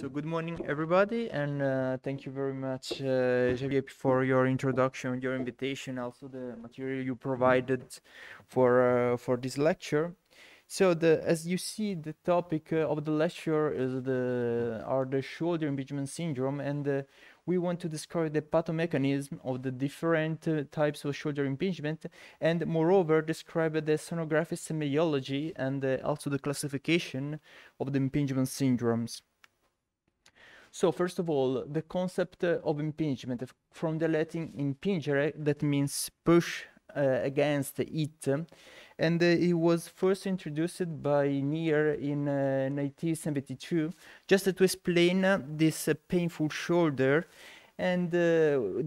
So good morning, everybody, and uh, thank you very much, uh, for your introduction, your invitation, also the material you provided for uh, for this lecture. So the as you see, the topic uh, of the lecture is the are the shoulder impingement syndrome, and uh, we want to describe the pathomechanism of the different uh, types of shoulder impingement, and moreover describe the sonography semiology and also the classification of the impingement syndromes. So first of all, the concept uh, of impingement from the Latin impingere, that means push uh, against it. And uh, it was first introduced by Neer in uh, 1972, just to explain this painful shoulder and uh,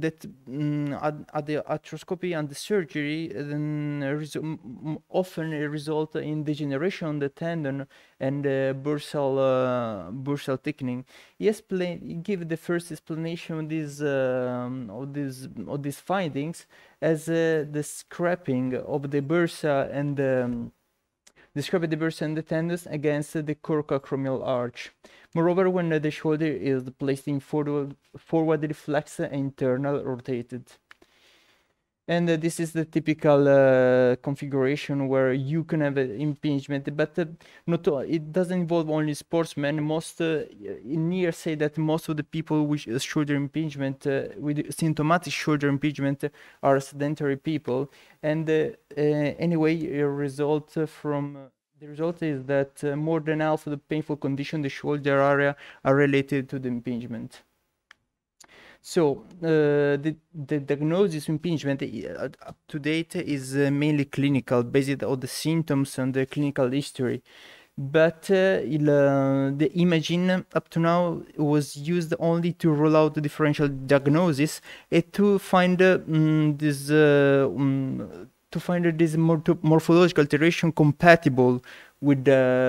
that mm, at, the arthroscopy and the surgery then often result in degeneration of the tendon and uh, bursal uh, bursal thickening. He explained, give the first explanation of these um, of these of these findings as the scrapping of the bursa and um, Describe the percent tendons against the coracoacromial arch. Moreover, when the shoulder is placed in forward, forward reflex internal rotated and uh, this is the typical uh, configuration where you can have an uh, impingement but uh, not it doesn't involve only sportsmen most uh, in near say that most of the people with uh, shoulder impingement with symptomatic shoulder impingement are sedentary people and anyway a result from the result is that more than half of the painful condition the shoulder area are related to the impingement so uh, the, the diagnosis impingement uh, up to date is uh, mainly clinical, based on the symptoms and the clinical history. But uh, il, uh, the imaging up to now was used only to rule out the differential diagnosis and to find uh, mm, this mm, to find this morphological alteration compatible with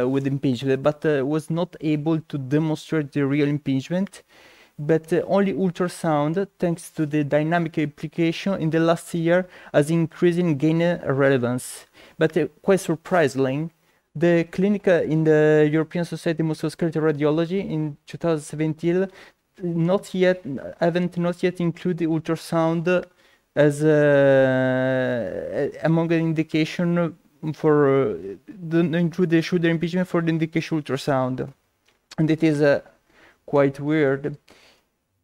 with impingement, but was not able to demonstrate the real impingement but uh, only ultrasound, thanks to the dynamic application in the last year, has increasing gained uh, relevance. But uh, quite surprisingly, the clinic uh, in the European Society of Musculoskeletal Radiology in 2017 not yet haven't not yet included ultrasound as uh, a, among an indication for uh, the, include the shoulder impingement for the indication ultrasound, and it is a quite weird.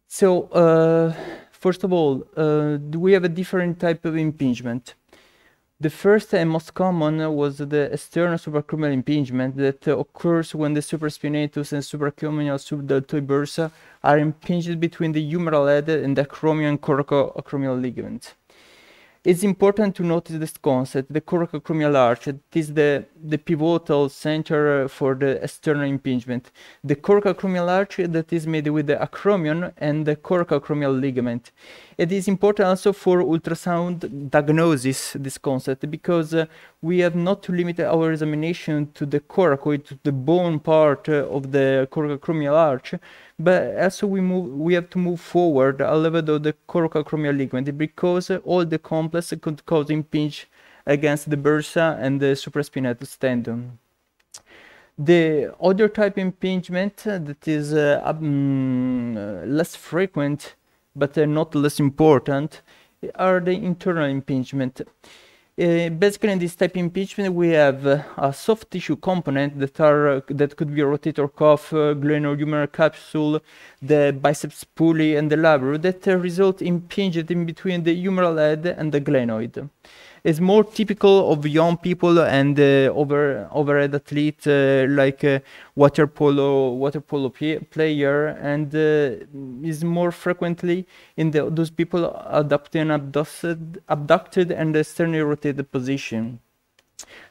So uh, first of all, uh, we have a different type of impingement? The first and most common was the external supracluminal impingement that occurs when the supraspinatus and supracluminal subdeltoid bursa are impinged between the humeral head and the acromion coracoacromial ligament it's important to notice this concept, the coracoacromial arch. It is the, the pivotal center for the external impingement. The coracoacromial arch that is made with the acromion and the coracoacromial ligament. It is important also for ultrasound diagnosis, this concept, because uh, we have not to limit our examination to the coracoid, to the bone part uh, of the coracoacromial arch, but also we move we have to move forward a level of the coracocromia ligament because all the complex could cause impinge against the bursa and the supraspinatus tendon. The other type impingement that is uh, um, less frequent but uh, not less important are the internal impingement. Uh, basically in this type impeachment we have uh, a soft tissue component that are uh, that could be a rotator cuff uh, glenohumeral capsule the biceps pulley and the labrum that uh, result impinged in between the humeral head and the glenoid is more typical of young people and uh, over overhead athlete uh, like uh, water polo water polo player and is more frequently in the, those people adopting abducted abducted and externally rotated position.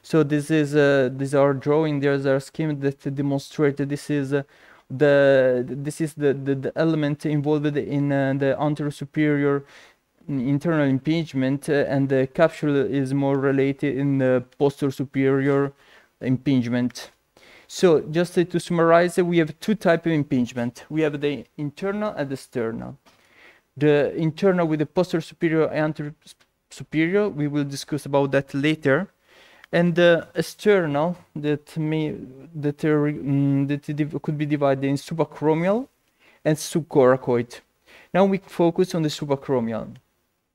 So this is uh, these are drawing. There's a scheme that demonstrates this is uh, the this is the, the, the element involved in uh, the anterior superior internal impingement uh, and the capsule is more related in the posterior superior impingement. So just to summarize, we have two types of impingement. We have the internal and the external. The internal with the posterior superior and anterior superior, we will discuss about that later. And the external that may that, mm, that could be divided in subacromial and subcoracoid. Now we focus on the subacromial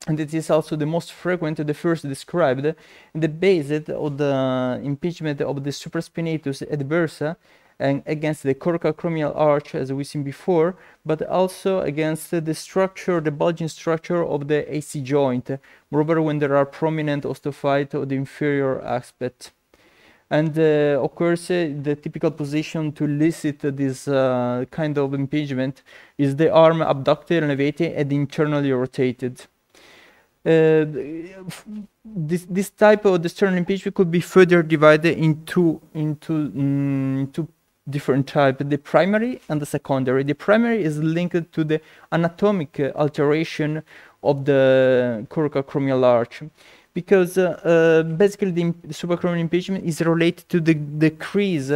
and it is also the most frequent, the first described, the basis of the impeachment of the supraspinatus adversa and against the coracoacromial arch as we've seen before, but also against the structure, the bulging structure of the AC joint, moreover when there are prominent osteophyte of the inferior aspect. And uh, of course, uh, the typical position to elicit this uh, kind of impingement is the arm abducted, elevated, and internally rotated. Uh, this this type of the sternum impeachment could be further divided into into mm, two different type the primary and the secondary the primary is linked to the anatomic uh, alteration of the coracal arch because uh, uh, basically the, the supracromial impingement is related to the decrease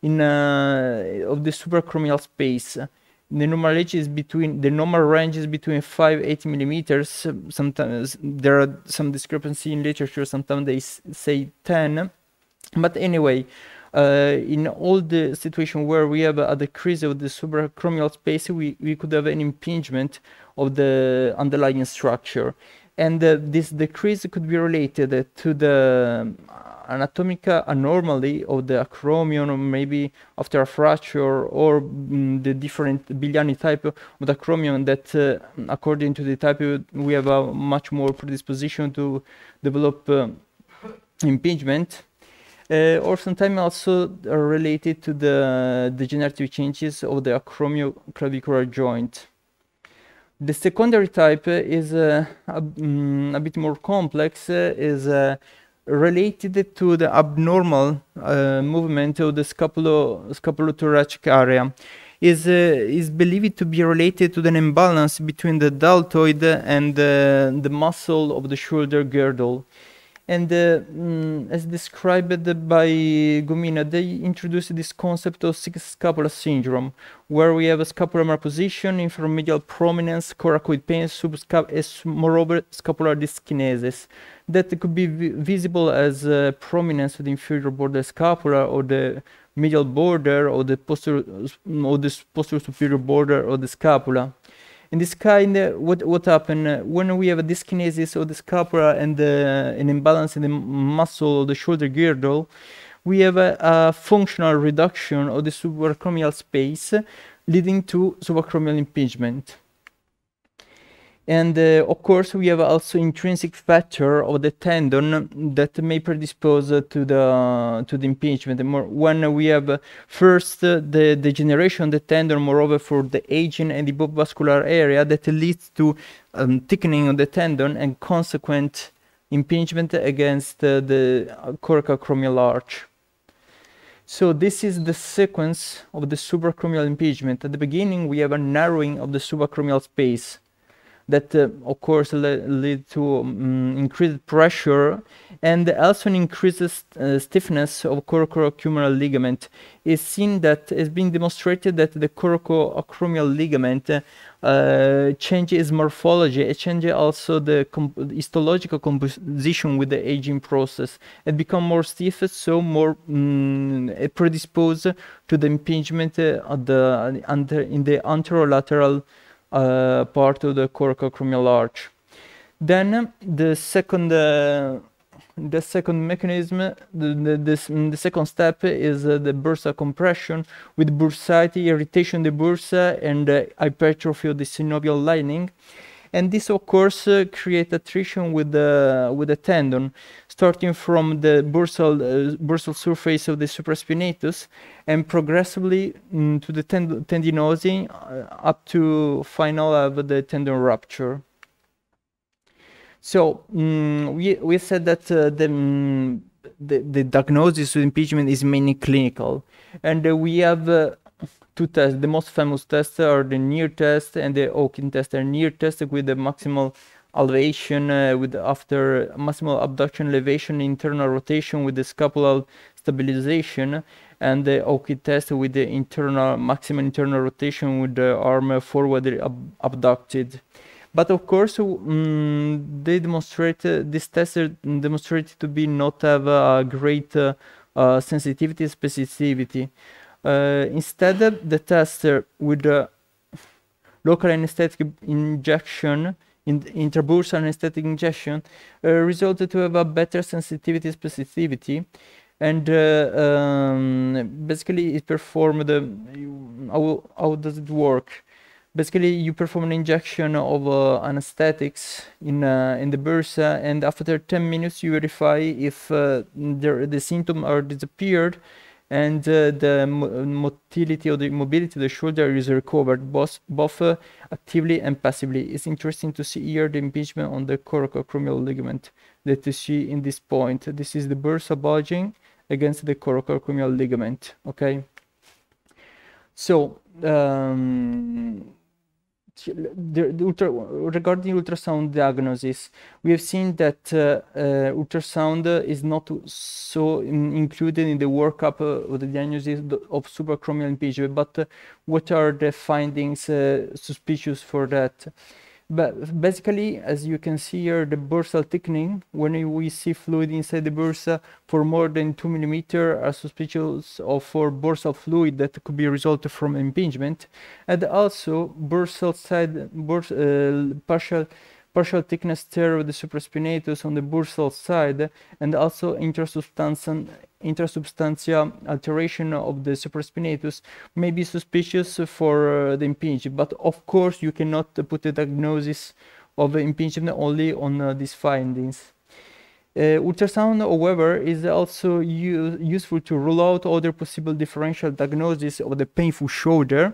in uh, of the supracromial space the normal normality is between the normal range is between 5 80 millimeters sometimes there are some discrepancy in literature sometimes they say 10 but anyway uh, in all the situation where we have a decrease of the subarachromial space we, we could have an impingement of the underlying structure and uh, this decrease could be related to the um, anatomical anomaly of the acromion, or maybe after a fracture, or mm, the different Biliani type of the acromion that, uh, according to the type, uh, we have a much more predisposition to develop uh, impingement. Uh, or sometimes also related to the uh, degenerative changes of the acromioclavicular joint. The secondary type is uh, a, mm, a bit more complex, uh, is uh, related to the abnormal uh, movement of the scapulo, scapulothoracic area is uh, is believed to be related to an imbalance between the deltoid and uh, the muscle of the shoulder girdle. And uh, mm, as described by Gumina, they introduced this concept of six syndrome, where we have a scapular malposition, inframedial prominence, coracoid pain, and moreover, scapular dyskinesis. That could be visible as uh, prominence of the inferior border scapula or the medial border or the posterior or the posterior superior border of the scapula in this kind, uh, what what happened uh, when we have a dyskinesis of the scapula and uh, an imbalance in the muscle of the shoulder girdle? We have a, a functional reduction of the subacromial space, leading to subacromial impingement. And uh, of course, we have also intrinsic factor of the tendon that may predispose to the to the impingement. when we have uh, first uh, the degeneration of the tendon, moreover for the aging and the vascular area that leads to um, thickening of the tendon and consequent impingement against uh, the coracoacromial arch. So this is the sequence of the subacromial impingement. At the beginning, we have a narrowing of the subacromial space that uh, of course le lead to um, increased pressure and also an increased uh, stiffness of coracoacromial ligament. It's seen that it's been demonstrated that the coracoacromial ligament uh, changes morphology, it changes also the comp histological composition with the aging process. It becomes more stiff, so more um, predisposed to the impingement uh, the, uh, under, in the anterolateral uh, part of the coracoacromial arch. Then the second uh, the second mechanism, the, the, this, the second step is uh, the bursa compression with bursitis, irritation of the bursa, and uh, hypertrophy of the synovial lining. And this, of course, uh, create attrition with the, with the tendon starting from the bursal, uh, bursal surface of the supraspinatus and progressively mm, to the tend tendinosing uh, up to final of the tendon rupture. So mm, we, we said that uh, the, mm, the, the, diagnosis of impeachment is mainly clinical and uh, we have uh, two tests. The most famous tests are the near test and the Hawking test. And near test with the maximal elevation uh, with after maximal abduction elevation internal rotation with the scapular stabilization and the OK test with the internal maximum internal rotation with the arm forward ab abducted but of course um, they demonstrate uh, this test uh, demonstrated to be not have a great uh, uh, sensitivity specificity uh, instead the tester with the local anesthetic injection in intrabursal anesthetic injection uh, resulted to have a better sensitivity specificity and uh, um, basically it performed um, how, how does it work basically you perform an injection of uh, anesthetics in uh, in the bursa and after 10 minutes you verify if uh, the, the symptoms are disappeared and uh, the motility or the mobility of the shoulder is recovered both, both uh, actively and passively. It's interesting to see here the impingement on the coracoacromial ligament that you see in this point. This is the bursa bulging against the coracoacromial ligament, okay? So, um, the, the ultra, regarding ultrasound diagnosis, we have seen that uh, uh, ultrasound is not so in, included in the workup uh, of the diagnosis of superchromial impingement, but uh, what are the findings uh, suspicious for that? But basically, as you can see here, the bursal thickening, when we see fluid inside the bursa for more than 2 millimeter are suspicious of for bursal fluid that could be resulted from impingement. And also, bursal side, burs, uh, partial partial thickness tear of the supraspinatus on the bursal side, and also intersubstantia alteration of the supraspinatus may be suspicious for uh, the impingement. But of course, you cannot put the diagnosis of the impingement only on uh, these findings. Uh, ultrasound, however, is also useful to rule out other possible differential diagnoses of the painful shoulder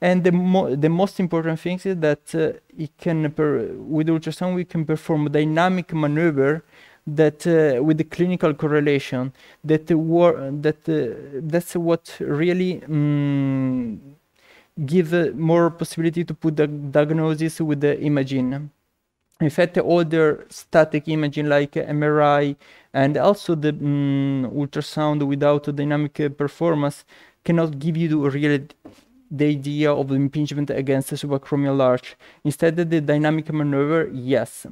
and the, mo the most important thing is that uh, it can with ultrasound we can perform dynamic maneuver that uh, with the clinical correlation that that uh, that's what really um, give uh, more possibility to put the diagnosis with the imaging. In fact, all the static imaging like MRI and also the um, ultrasound without dynamic uh, performance cannot give you the real the idea of impingement against the subacromial arch. Instead, the dynamic maneuver, yes.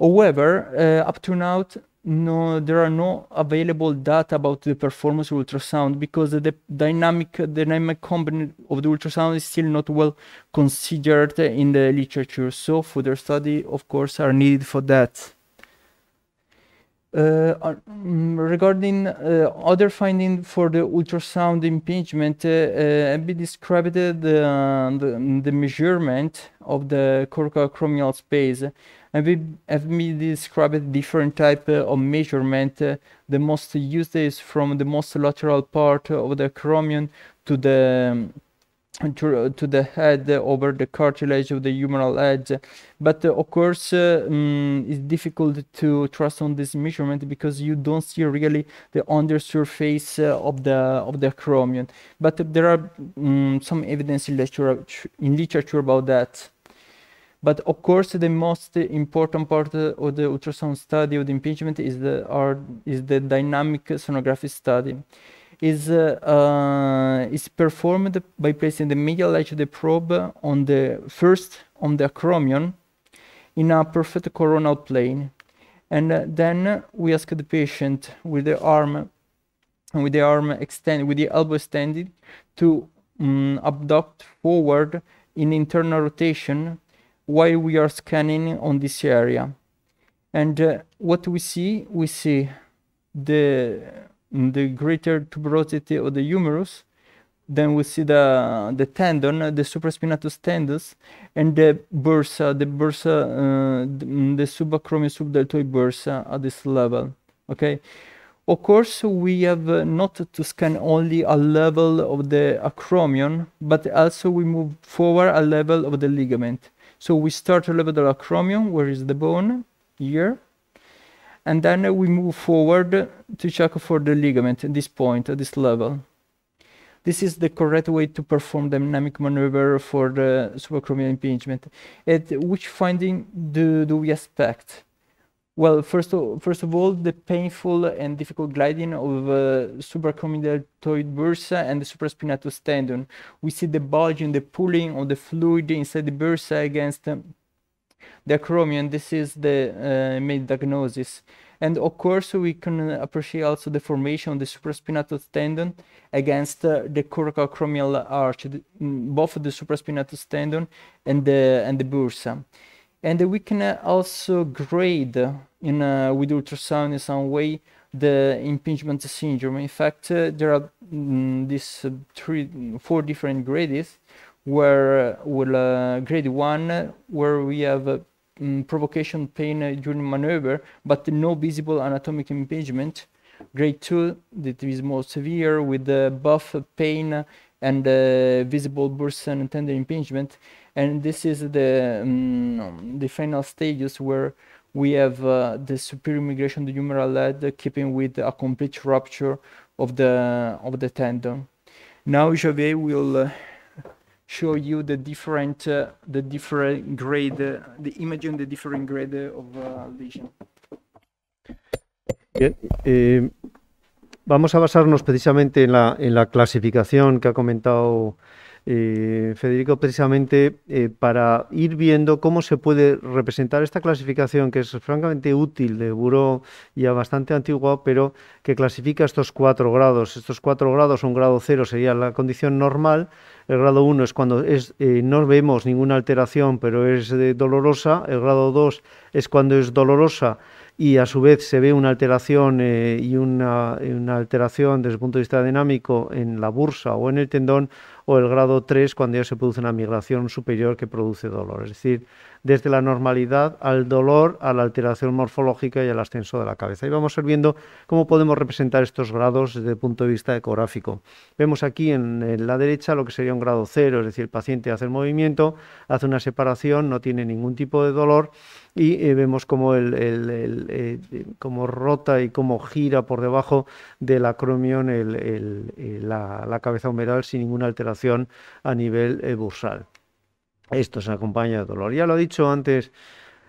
However, uh, up to now, no, there are no available data about the performance of ultrasound because the dynamic dynamic component of the ultrasound is still not well considered in the literature. So further study, of course, are needed for that. Uh, uh, mm, regarding uh, other finding for the ultrasound impingement, uh, we described the, the, mm, the, measurement of the coracoacromial space. And we have described different type of measurement. the most used is from the most lateral part of the acromion to the um, to, to, the head over the cartilage of the humeral edge but uh, of course uh, mm, it's difficult to trust on this measurement because you don't see really the under surface uh, of the of the chromium but there are mm, some evidence in literature, in literature about that but of course the most important part uh, of the ultrasound study of the impingement is the are, is the dynamic sonography study is, uh, is performed by placing the medial edge of the probe on the first on the acromion in a perfect coronal plane. And uh, then we ask the patient with the arm with the arm extended, with the elbow extended, to um, abduct forward in internal rotation while we are scanning on this area. And uh, what we see, we see the the greater tuberosity of the humerus, then we see the the tendon, the supraspinatus tendons, and the bursa, the bursa, uh, the, the subacromion subdeltoid bursa at this level. Okay. Of course, we have uh, not to scan only a level of the acromion, but also we move forward a level of the ligament. So we start a level of the acromion, where is the bone? Here. And then we move forward to check for the ligament at this point, at this level. This is the correct way to perform dynamic maneuver for the subacromial impingement. At which finding do, do we expect? Well, first of, first of all, the painful and difficult gliding of uh, supracromideltoid bursa and the supraspinatus tendon. We see the bulging, the pulling of the fluid inside the bursa against um, the acromion. This is the uh, main diagnosis. And of course, we can appreciate also the formation of the supraspinatus tendon against uh, the coracoacromial arch, mm, both the supraspinatus tendon and the and the bursa. And we can uh, also grade in uh, with ultrasound in some way the impingement syndrome. In fact, uh, there are mm, these uh, three, four different grades where uh, will uh, grade one where we have um, provocation pain uh, during maneuver but no visible anatomic impingement grade two that is more severe with the uh, buff pain and visible bursa and tender impingement and this is the um, the final stages where we have the superior migration of the humeral head keeping with a complete rupture of the of the tendon now Javier will show you the different uh, the different grade uh, the image on the different grade of uh, vision. Bien, eh, vamos a basarnos precisamente en la, en la clasificación que ha comentado eh, Federico, precisamente eh, para ir viendo cómo se puede representar esta clasificación, que es francamente útil de Buró ya bastante antigua, pero que clasifica estos cuatro grados. Estos cuatro grados, un grado cero sería la condición normal, el grado uno es cuando es, eh, no vemos ninguna alteración, pero es dolorosa, el grado dos es cuando es dolorosa y a su vez se ve una alteración y una alteración desde el punto de vista dinámico en la bursa o en el tendón, o el grado 3 cuando ya se produce una migración superior que produce dolor. Es decir, desde la normalidad al dolor, a la alteración morfológica y al ascenso de la cabeza. Y vamos a ir viendo cómo podemos representar estos grados desde el punto de vista ecográfico. Vemos aquí en, la derecha lo que sería un grado 0, es decir, el paciente hace el movimiento, hace una separación, no tiene ningún tipo de dolor y eh, vemos cómo, el, eh, rota y cómo gira por debajo del acromion eh, la, la, cabeza humeral sin ninguna alteración a nivel bursal. Esto se acompaña de dolor. Ya lo ha dicho antes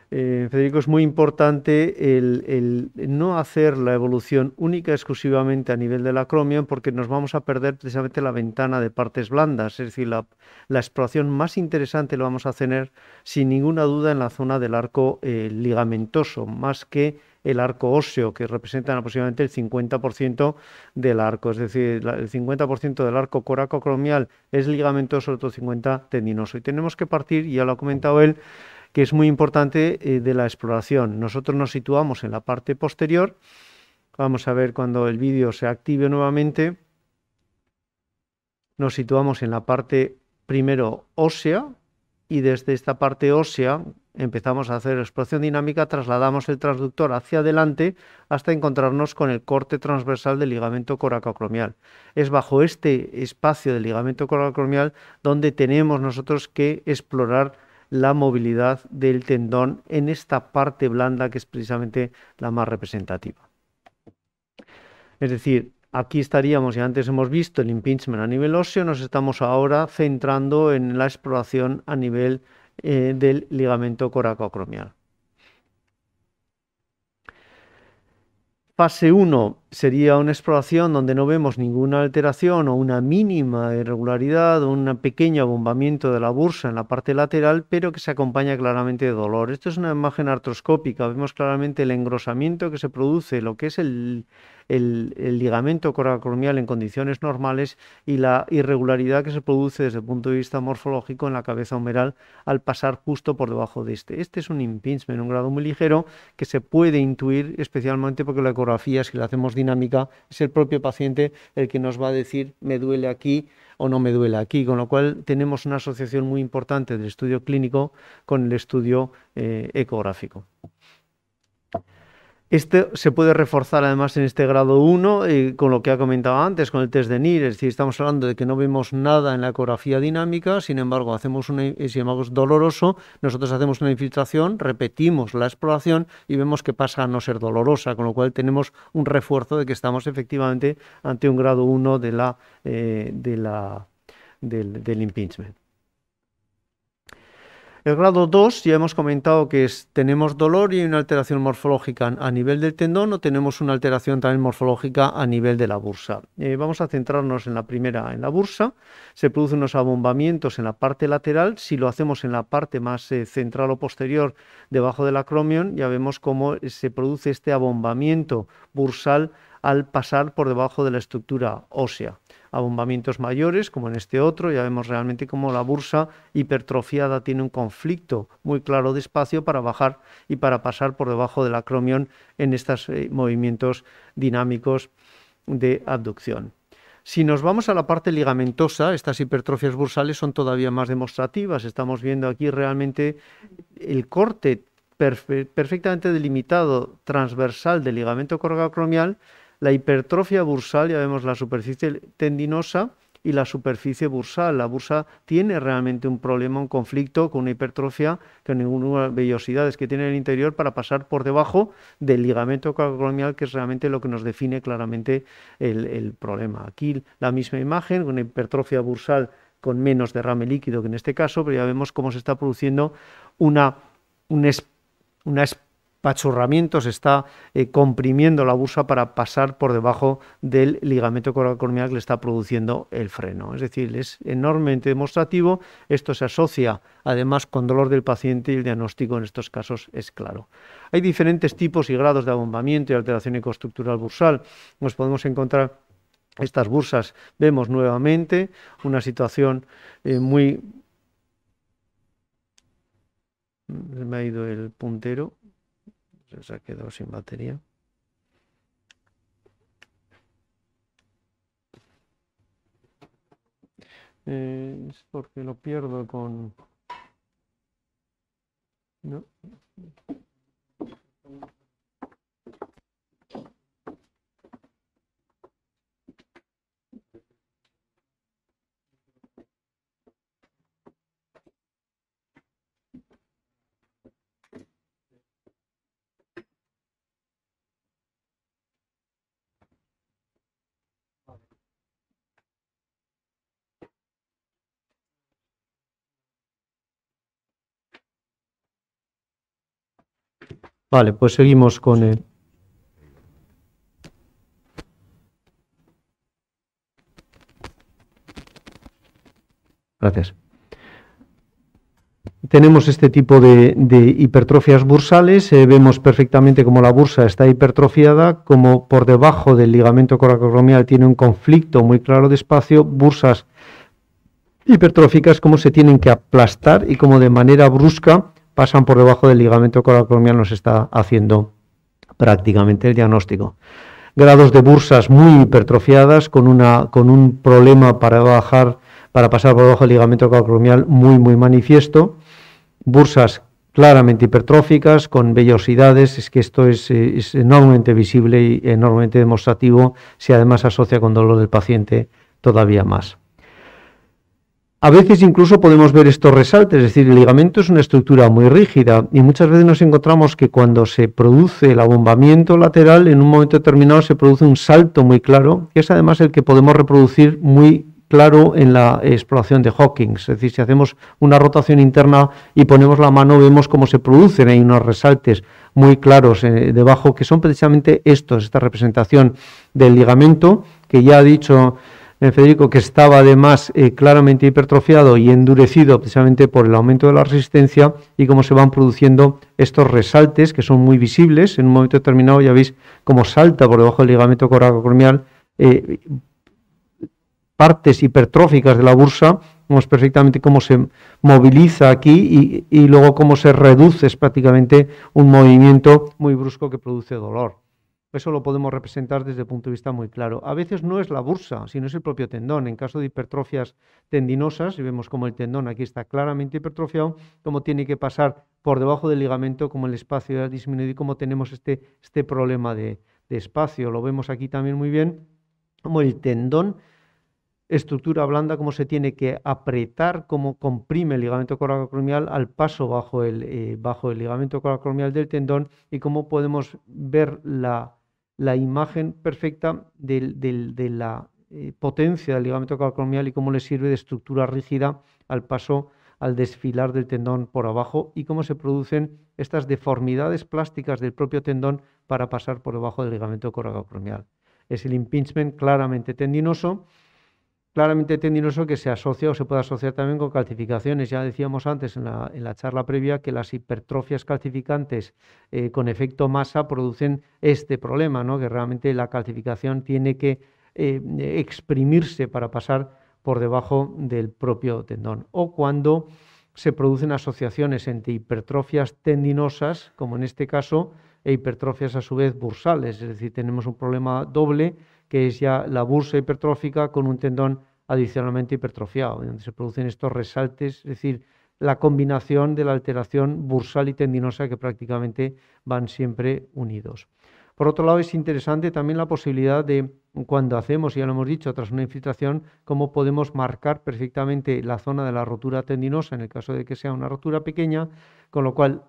eh, Federico, es muy importante el, no hacer la evolución única exclusivamente a nivel de la porque nos vamos a perder precisamente la ventana de partes blandas, es decir, la, exploración más interesante la vamos a tener sin ninguna duda en la zona del arco eh, ligamentoso, más que el arco óseo, que representan aproximadamente el 50% del arco, es decir, el 50% del arco coraco-cromial es ligamentoso, el otro 50% tendinoso. Y tenemos que partir, ya lo ha comentado él, que es muy importante eh, de la exploración. Nosotros nos situamos en la parte posterior. Vamos a ver cuando el vídeo se active nuevamente. Nos situamos en la parte primero ósea y desde esta parte ósea empezamos a hacer exploración dinámica, trasladamos el transductor hacia adelante hasta encontrarnos con el corte transversal del ligamento coracocromial. Es bajo este espacio del ligamento coracocromial donde tenemos nosotros que explorar la movilidad del tendón en esta parte blanda que es precisamente la más representativa. Es decir, aquí estaríamos, y antes hemos visto el impingement a nivel óseo, nos estamos ahora centrando en la exploración a nivel eh, del ligamento coracoacromial. Fase 1, sería una exploración donde no vemos ninguna alteración o una mínima irregularidad o un pequeño abombamiento de la bursa en la parte lateral, pero que se acompaña claramente de dolor. Esto es una imagen artroscópica, vemos claramente el engrosamiento que se produce, lo que es el, ligamento coracromial en condiciones normales y la irregularidad que se produce desde el punto de vista morfológico en la cabeza humeral al pasar justo por debajo de este. Este es un impingement, un grado muy ligero que se puede intuir especialmente porque la ecografía, si la hacemos es el propio paciente el que nos va a decir me duele aquí o no me duele aquí, con lo cual tenemos una asociación muy importante del estudio clínico con el estudio eh, ecográfico. Este se puede reforzar además en este grado 1 eh, con lo que ha comentado antes, con el test de NIR, es decir, estamos hablando de que no vemos nada en la ecografía dinámica, sin embargo, hacemos un eh, si llamamos doloroso, nosotros hacemos una infiltración, repetimos la exploración y vemos que pasa a no ser dolorosa, con lo cual tenemos un refuerzo de que estamos efectivamente ante un grado 1 de la, eh, de la, del, del impingement. El grado 2 ya hemos comentado que tenemos dolor y una alteración morfológica a nivel del tendón o tenemos una alteración también morfológica a nivel de la bursa. Eh, vamos a centrarnos en la primera, en la bursa. Se producen unos abombamientos en la parte lateral. Si lo hacemos en la parte más eh, central o posterior debajo del acromion, ya vemos cómo eh, se produce este abombamiento bursal al pasar por debajo de la estructura ósea abombamientos mayores, como en este otro, ya vemos realmente cómo la bursa hipertrofiada tiene un conflicto muy claro de espacio para bajar y para pasar por debajo del acromion en estos eh, movimientos dinámicos de abducción. Si nos vamos a la parte ligamentosa, estas hipertrofias bursales son todavía más demostrativas. Estamos viendo aquí realmente el corte perfectamente delimitado transversal del ligamento corgacromial la hipertrofia bursal, ya vemos la superficie tendinosa y la superficie bursal. La bursa tiene realmente un problema, un conflicto con una hipertrofia, que ninguna vellosidades que tiene en el interior para pasar por debajo del ligamento calcolomial, que es realmente lo que nos define claramente el, problema. Aquí la misma imagen, una hipertrofia bursal con menos derrame líquido que en este caso, pero ya vemos cómo se está produciendo una, una, una se está eh, comprimiendo la bursa para pasar por debajo del ligamento coracocormial que le está produciendo el freno. Es decir, es enormemente demostrativo. Esto se asocia además con dolor del paciente y el diagnóstico en estos casos es claro. Hay diferentes tipos y grados de abombamiento y alteración ecostructural bursal. Nos podemos encontrar estas bursas. Vemos nuevamente una situación eh, muy me ha ido el puntero se ha quedado sin batería. es porque lo pierdo con... No. Vale, pues seguimos con él. Gracias. Tenemos este tipo de, hipertrofias bursales. Eh, vemos perfectamente cómo la bursa está hipertrofiada, como por debajo del ligamento coracorromial tiene un conflicto muy claro de espacio. Bursas hipertróficas, cómo se tienen que aplastar y como de manera brusca pasan por debajo del ligamento colacromial nos está haciendo prácticamente el diagnóstico. Grados de bursas muy hipertrofiadas, con, una, con un problema para bajar, para pasar por debajo del ligamento coloacromial muy, muy manifiesto. Bursas claramente hipertróficas, con vellosidades, es que esto eh, es, enormemente visible y enormemente demostrativo, si además asocia con dolor del paciente todavía más. A veces incluso podemos ver estos resaltes, es decir, el ligamento es una estructura muy rígida y muchas veces nos encontramos que cuando se produce el abombamiento lateral, en un momento determinado se produce un salto muy claro, que es además el que podemos reproducir muy claro en la exploración de Hawking. Es decir, si hacemos una rotación interna y ponemos la mano, vemos cómo se producen. ahí unos resaltes muy claros eh, debajo que son precisamente estos, esta representación del ligamento, que ya ha dicho en Federico, que estaba además eh, claramente hipertrofiado y endurecido precisamente por el aumento de la resistencia y cómo se van produciendo estos resaltes que son muy visibles. En un momento determinado ya veis cómo salta por debajo del ligamento coraco eh, partes hipertróficas de la bursa vemos perfectamente cómo se moviliza aquí y, y, luego cómo se reduce es prácticamente un movimiento muy brusco que produce dolor. Eso lo podemos representar desde el punto de vista muy claro. A veces no es la bursa, sino es el propio tendón. En caso de hipertrofias tendinosas, y vemos como el tendón aquí está claramente hipertrofiado, como tiene que pasar por debajo del ligamento, como el espacio ha disminuido y cómo tenemos este, este problema de, espacio. Lo vemos aquí también muy bien, como el tendón estructura blanda, cómo se tiene que apretar, cómo comprime el ligamento coracromial al paso bajo el, eh, bajo el ligamento coracromial del tendón y cómo podemos ver la la imagen perfecta de la eh, potencia del ligamento coracromial y cómo le sirve de estructura rígida al paso al desfilar del tendón por abajo y cómo se producen estas deformidades plásticas del propio tendón para pasar por debajo del ligamento coracocromial. Es el impingement claramente tendinoso claramente tendinoso que se asocia o se puede asociar también con calcificaciones. Ya decíamos antes en la, charla previa que las hipertrofias calcificantes eh, con efecto masa producen este problema, ¿no? que realmente la calcificación tiene que eh, exprimirse para pasar por debajo del propio tendón. O cuando se producen asociaciones entre hipertrofias tendinosas, como en este caso, e hipertrofias a su vez bursales, es decir, tenemos un problema doble que es ya la bursa hipertrófica con un tendón adicionalmente hipertrofiado, donde se producen estos resaltes, es decir, la combinación de la alteración bursal y tendinosa que prácticamente van siempre unidos. Por otro lado, es interesante también la posibilidad de, cuando hacemos, ya lo hemos dicho, tras una infiltración, cómo podemos marcar perfectamente la zona de la rotura tendinosa en el caso de que sea una rotura pequeña, con lo cual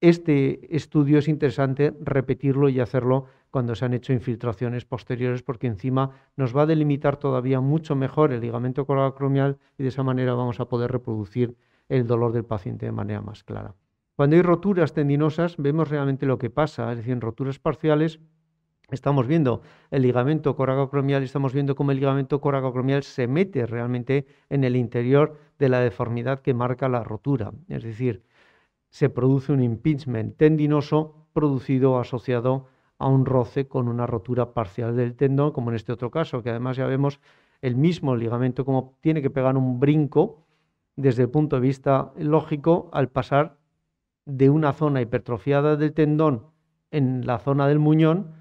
este estudio es interesante repetirlo y hacerlo cuando se han hecho infiltraciones posteriores, porque encima nos va a delimitar todavía mucho mejor el ligamento coracromial y de esa manera vamos a poder reproducir el dolor del paciente de manera más clara. Cuando hay roturas tendinosas, vemos realmente lo que pasa, es decir, en roturas parciales estamos viendo el ligamento y estamos viendo cómo el ligamento coracocromial se mete realmente en el interior de la deformidad que marca la rotura. Es decir, se produce un impingement tendinoso producido asociado a un roce con una rotura parcial del tendón, como en este otro caso, que además ya vemos el mismo ligamento como tiene que pegar un brinco desde el punto de vista lógico al pasar de una zona hipertrofiada del tendón en la zona del muñón,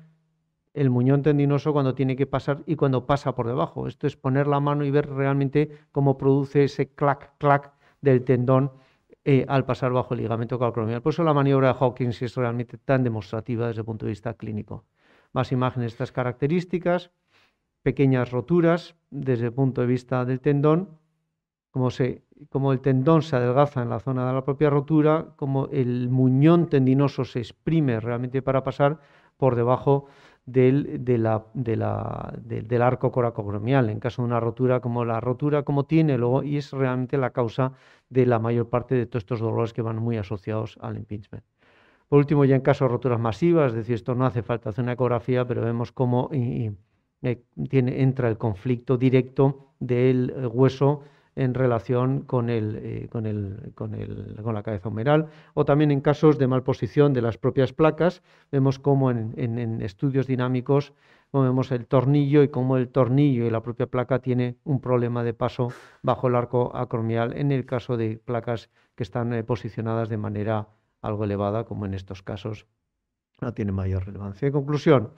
el muñón tendinoso cuando tiene que pasar y cuando pasa por debajo. Esto es poner la mano y ver realmente cómo produce ese clac, clac del tendón eh, al pasar bajo el ligamento calcromial. Por eso la maniobra de Hawkins es realmente tan demostrativa desde el punto de vista clínico. Más imágenes de estas características, pequeñas roturas desde el punto de vista del tendón, como, se, como el tendón se adelgaza en la zona de la propia rotura, como el muñón tendinoso se exprime realmente para pasar por debajo del, de la, del arco coracogromial en caso de una rotura como la rotura como tiene luego, y es realmente la causa de la mayor parte de todos estos dolores que van muy asociados al impingement. Por último, ya en caso de roturas masivas, es decir, esto no hace falta hacer una ecografía, pero vemos cómo eh, entra el conflicto directo del hueso en relación con, el, eh, con, el, con, el, con, la cabeza humeral, o también en casos de malposición de las propias placas, vemos cómo en, estudios dinámicos vemos el tornillo y cómo el tornillo y la propia placa tiene un problema de paso bajo el arco acromial en el caso de placas que están eh, posicionadas de manera algo elevada, como en estos casos no tiene mayor relevancia. En conclusión,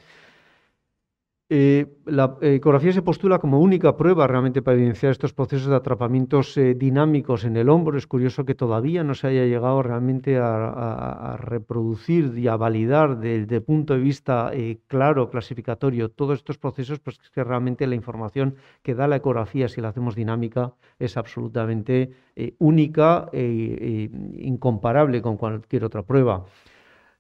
eh, la eh, ecografía se postula como única prueba realmente para evidenciar estos procesos de atrapamientos eh, dinámicos en el hombro. Es curioso que todavía no se haya llegado realmente a, reproducir y a validar desde el punto de vista claro, clasificatorio, todos estos procesos, pues que realmente la información que da la ecografía, si la hacemos dinámica, es absolutamente única e incomparable con cualquier otra prueba.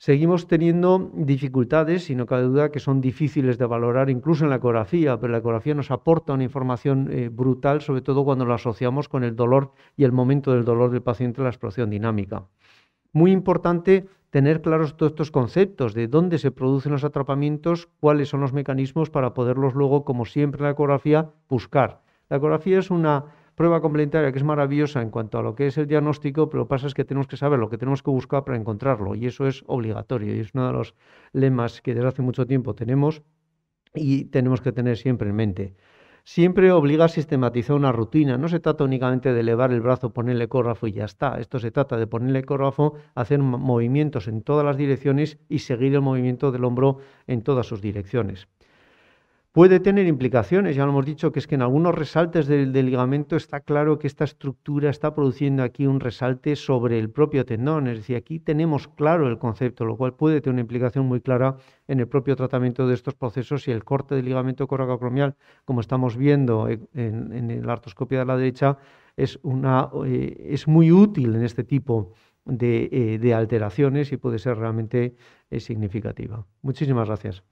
Seguimos teniendo dificultades, y no cabe duda que son difíciles de valorar incluso en la ecografía, pero la ecografía nos aporta una información eh, brutal, sobre todo cuando la asociamos con el dolor y el momento del dolor del paciente en la explosión dinámica. Muy importante tener claros todos estos conceptos de dónde se producen los atrapamientos, cuáles son los mecanismos para poderlos luego, como siempre en la ecografía, buscar. La ecografía es una prueba complementaria que es maravillosa en cuanto a lo que es el diagnóstico, pero lo que pasa es que tenemos que saber lo que tenemos que buscar para encontrarlo y eso es obligatorio y es uno de los lemas que desde hace mucho tiempo tenemos y tenemos que tener siempre en mente. Siempre obliga a sistematizar una rutina. No se trata únicamente de elevar el brazo, ponerle ecógrafo y ya está. Esto se trata de ponerle ecógrafo, hacer movimientos en todas las direcciones y seguir el movimiento del hombro en todas sus direcciones puede tener implicaciones. Ya lo hemos dicho, que es que en algunos resaltes del, ligamento está claro que esta estructura está produciendo aquí un resalte sobre el propio tendón. Es decir, aquí tenemos claro el concepto, lo cual puede tener una implicación muy clara en el propio tratamiento de estos procesos y el corte del ligamento coracocromial, como estamos viendo en, la artroscopia de la derecha, es, una, eh, es muy útil en este tipo de, eh, alteraciones y puede ser realmente eh, significativa. Muchísimas gracias.